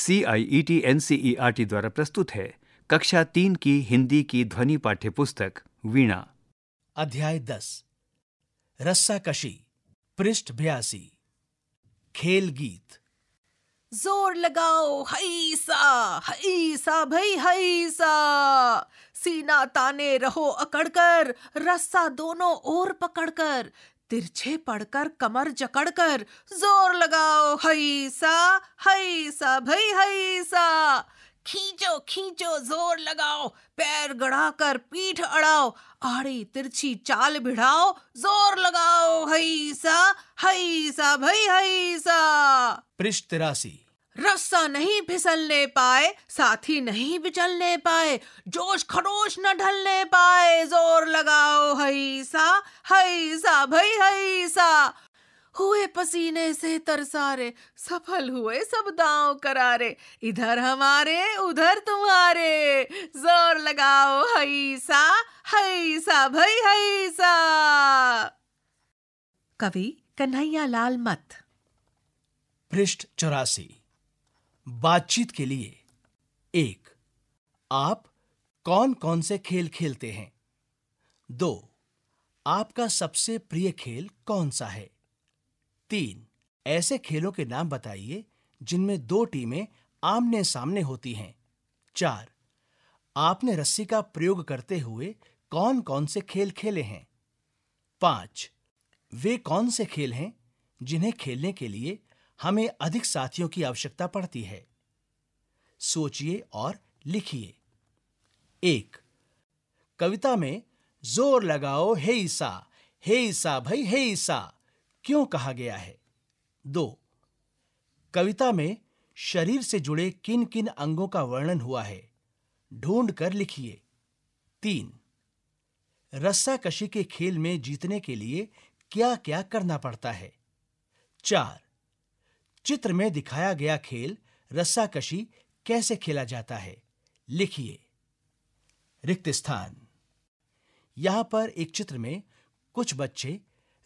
C I E T N C E R T द्वारा प्रस्तुत है कक्षा तीन की हिंदी की ध्वनि पाठ्य पुस्तक वीणा अध्याय दस रस्सा कशी पृष्ठ बयासी खेल गीत जोर लगाओ हईसा हईसा भई हईसा सीना ताने रहो अकड़कर रस्सा दोनों ओर पकड़कर तिरछे पड़कर कमर जकड़कर जोर लगाओ हई सा हई सा भई हई सा खींचो खींचो जोर लगाओ पैर गड़ाकर पीठ अड़ाओ आड़ी तिरछी चाल भिड़ाओ जोर लगाओ हई सा हई सा भई हई सा पृष्ठ तिरासी रस्सा नहीं फिसलने पाए साथी नहीं बिचलने पाए जोश खरोश न ढलने पाए जोर लगाओ हईसा हईसा भई हईसा हुए पसीने से तरसारे सफल हुए सब दांव करारे इधर हमारे उधर तुम्हारे जोर लगाओ हईसा हईसा भई हईसा कवि कन्हैया लाल मत पृष्ठ चौरासी बातचीत के लिए एक आप कौन कौन से खेल खेलते हैं दो आपका सबसे प्रिय खेल कौन सा है तीन ऐसे खेलों के नाम बताइए जिनमें दो टीमें आमने सामने होती हैं चार आपने रस्सी का प्रयोग करते हुए कौन कौन से खेल खेले हैं पांच वे कौन से खेल हैं जिन्हें खेलने के लिए हमें अधिक साथियों की आवश्यकता पड़ती है सोचिए और लिखिए एक कविता में जोर लगाओ हे ईसा हे ईसा भाई हे ईसा क्यों कहा गया है दो कविता में शरीर से जुड़े किन किन अंगों का वर्णन हुआ है ढूंढ कर लिखिए तीन रस्साकशी के खेल में जीतने के लिए क्या क्या करना पड़ता है चार चित्र में दिखाया गया खेल रस्साकशी कैसे खेला जाता है लिखिए रिक्त स्थान यहां पर एक चित्र में कुछ बच्चे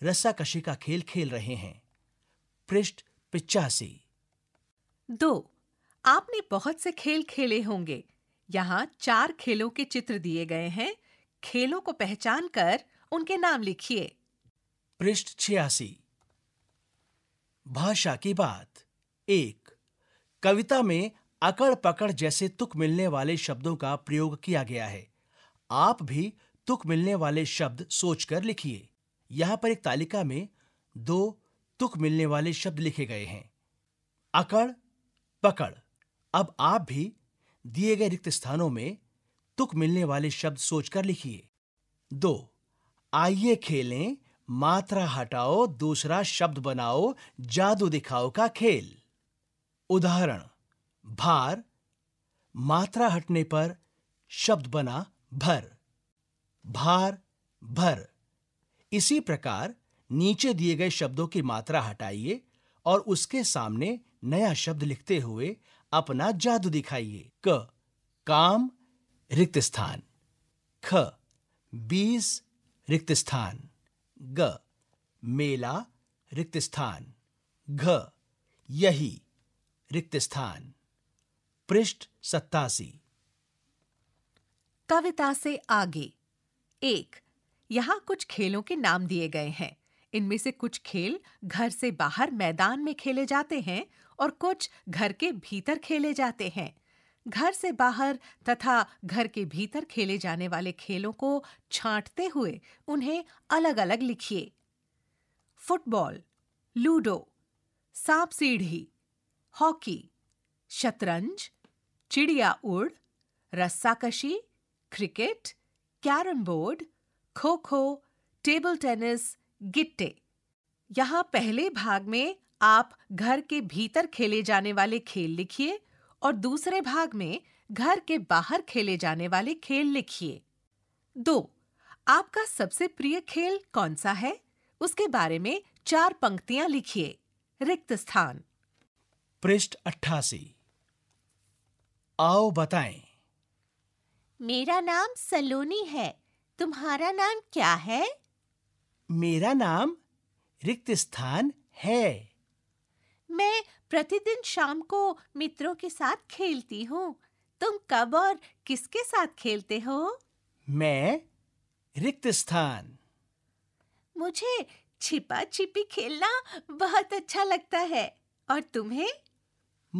रस्साकशी का खेल खेल रहे हैं पृष्ठ पिचासी दो आपने बहुत से खेल खेले होंगे यहाँ चार खेलों के चित्र दिए गए हैं खेलों को पहचान कर उनके नाम लिखिए पृष्ठ छियासी भाषा की बात एक कविता में अकड़ पकड़ जैसे तुक मिलने वाले शब्दों का प्रयोग किया गया है आप भी तुक मिलने वाले शब्द सोचकर लिखिए यहां पर एक तालिका में दो तुक मिलने वाले शब्द लिखे गए हैं अकड़ पकड़ अब आप भी दिए गए रिक्त स्थानों में तुक मिलने वाले शब्द सोचकर लिखिए दो आइए खेलें मात्रा हटाओ दूसरा शब्द बनाओ जादू दिखाओ का खेल उदाहरण भार मात्रा हटने पर शब्द बना भर भार भर इसी प्रकार नीचे दिए गए शब्दों की मात्रा हटाइए और उसके सामने नया शब्द लिखते हुए अपना जादू दिखाइए क काम रिक्त स्थान ख बीस रिक्त स्थान ग मेला रिक्त स्थान घ यही रिक्त स्थान पृष्ठ सत्तासी कविता से आगे एक यहाँ कुछ खेलों के नाम दिए गए हैं इनमें से कुछ खेल घर से बाहर मैदान में खेले जाते हैं और कुछ घर के भीतर खेले जाते हैं घर से बाहर तथा घर के भीतर खेले जाने वाले खेलों को छांटते हुए उन्हें अलग-अलग लिखिए फुटबॉल लूडो सांप सीढ़ी हॉकी शतरंज चिड़िया उड़ रस्साकशी क्रिकेट कैरम बोर्ड खो-खो टेबल टेनिस गिट्टे यहां पहले भाग में आप घर के भीतर खेले जाने वाले खेल लिखिए और दूसरे भाग में घर के बाहर खेले जाने वाले खेल लिखिए दो आपका सबसे प्रिय खेल कौन सा है उसके बारे में चार पंक्तियां लिखिए रिक्त स्थान पृष्ठ अट्ठासी आओ बताएं। मेरा नाम सलोनी है तुम्हारा नाम क्या है मेरा नाम रिक्त स्थान है मैं प्रतिदिन शाम को मित्रों के साथ खेलती हूँ तुम कब और किसके साथ खेलते हो मैं रिक्त स्थान मुझे छिपा छिपी खेलना बहुत अच्छा लगता है और तुम्हें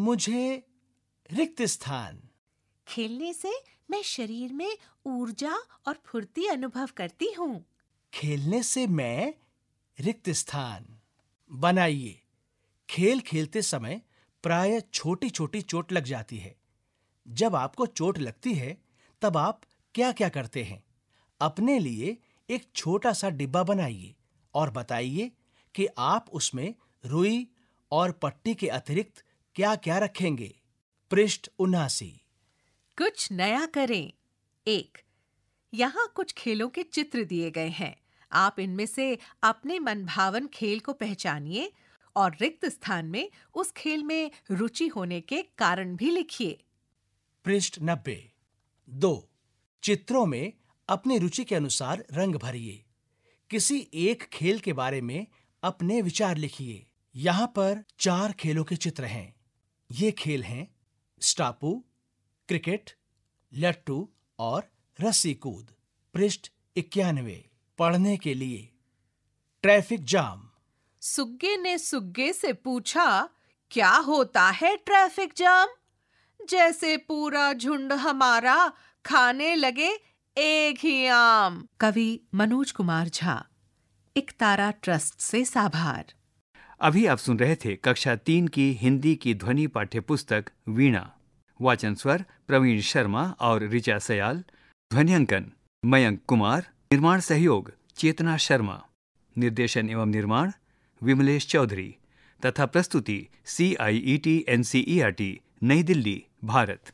मुझे रिक्त स्थान खेलने से मैं शरीर में ऊर्जा और फुर्ती अनुभव करती हूँ खेलने से मैं रिक्त स्थान बनाइए खेल खेलते समय प्राय छोटी छोटी चोट लग जाती है जब आपको चोट लगती है तब आप क्या क्या करते हैं अपने लिए एक छोटा सा डिब्बा बनाइए और बताइए कि आप उसमें रुई और पट्टी के अतिरिक्त क्या क्या रखेंगे पृष्ठ उन्नासी कुछ नया करें एक यहाँ कुछ खेलों के चित्र दिए गए हैं आप इनमें से अपने मनभावन खेल को पहचानिए और रिक्त स्थान में उस खेल में रुचि होने के कारण भी लिखिए पृष्ठ नब्बे दो चित्रों में अपनी रुचि के अनुसार रंग भरिए किसी एक खेल के बारे में अपने विचार लिखिए यहाँ पर चार खेलों के चित्र हैं ये खेल हैं स्टापू क्रिकेट लट्टू और रस्सी कूद पृष्ठ इक्यानवे पढ़ने के लिए ट्रैफिक जाम सुग्गे ने सुग्गे से पूछा क्या होता है ट्रैफिक जाम जैसे पूरा झुंड हमारा खाने लगे एक ही आम कवि मनोज कुमार झा तारा ट्रस्ट से साभार अभी आप सुन रहे थे कक्षा तीन की हिंदी की ध्वनि पाठ्य पुस्तक वीणा वाचन स्वर प्रवीण शर्मा और ऋचा सयाल ध्वनियांकन मयंक कुमार निर्माण सहयोग चेतना शर्मा निर्देशन एवं निर्माण विमलेश चौधरी तथा प्रस्तुति C I E T N C E R T नई दिल्ली भारत